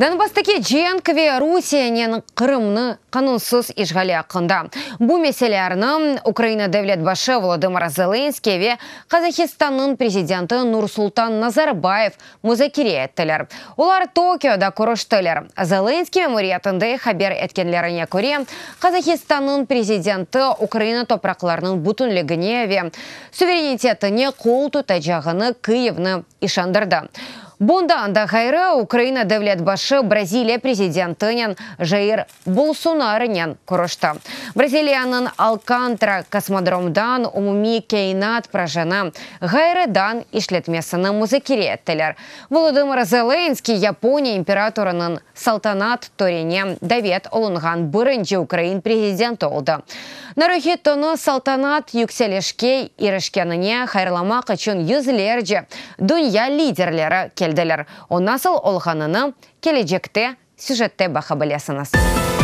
Донбасстаки Дженкове Русияның Қырымны қанунсыз ижғали ақында. меселе арны Украина дәвлет башы Владимир Зеленский ве Қазақстанның президенті Нурсултан Назарбаев музыкере әттілер. Олар Токиода көріштілер. Зеленский мұриятынды хабер әткенлеріне көре Қазақстанның президенті Украина топрақларының бұтынлігіне ве суверенитетіне қол тұтайжағыны Киевны ишандырды. Бұнда анда ғайры Украина дәулет Бразилия президентінен Жаир Булсунарнен құрышты. Бразилияның алкантра космодромдан умуми кейнат пражана ғайрыдан ишлетмесіні музыкире еттілер володимир зеленский япония императорының салтанат төрене давет олынған бірінші украин президент олды нарухи тоны салтанат юкселешке ирешкеніне хайрламақ үшін жүзлерже дүния лидерлері келділер Онасыл насыл олғаныны сюжетте баха білесіңіз